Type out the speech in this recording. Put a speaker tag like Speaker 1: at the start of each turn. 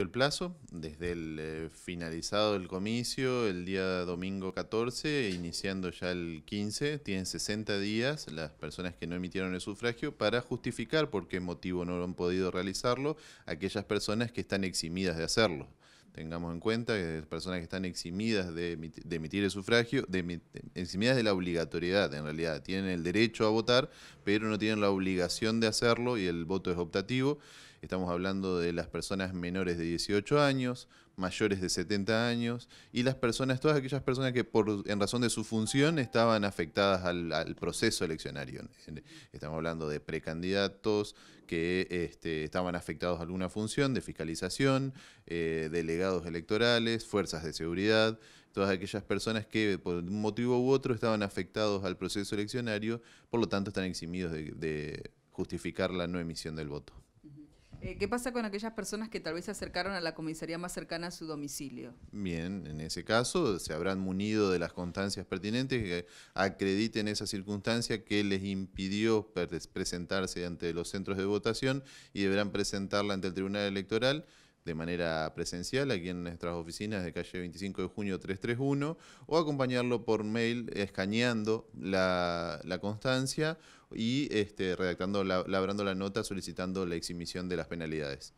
Speaker 1: el plazo, desde el eh, finalizado del comicio, el día domingo 14, iniciando ya el 15, tienen 60 días las personas que no emitieron el sufragio para justificar por qué motivo no lo han podido realizarlo aquellas personas que están eximidas de hacerlo tengamos en cuenta, que personas que están eximidas de, emitir, el sufragio, eximidas de la obligatoriedad, en realidad. Tienen el derecho a votar, pero no tienen la obligación de hacerlo y el voto es optativo. Estamos hablando de las personas menores de 18 años, mayores de 70 años y las personas, todas aquellas personas que por, en razón de su función estaban afectadas al, proceso eleccionario. Estamos hablando de precandidatos que este, estaban afectados a alguna función de fiscalización, eh, delegados electorales, fuerzas de seguridad, todas aquellas personas que por un motivo u otro estaban afectados al proceso eleccionario, por lo tanto están eximidos de justificar la no emisión del voto.
Speaker 2: Eh, ¿Qué pasa con aquellas personas que tal vez se acercaron a la comisaría más cercana a su domicilio?
Speaker 1: Bien, en ese caso se habrán munido de las constancias pertinentes que acrediten esa circunstancia que les impidió presentarse ante los centros de votación y deberán presentarla ante el Tribunal Electoral de manera presencial aquí en nuestras oficinas de calle 25 de junio 331 o acompañarlo por mail escaneando la, la constancia y este, redactando, la, labrando la nota solicitando la exhibición de las penalidades.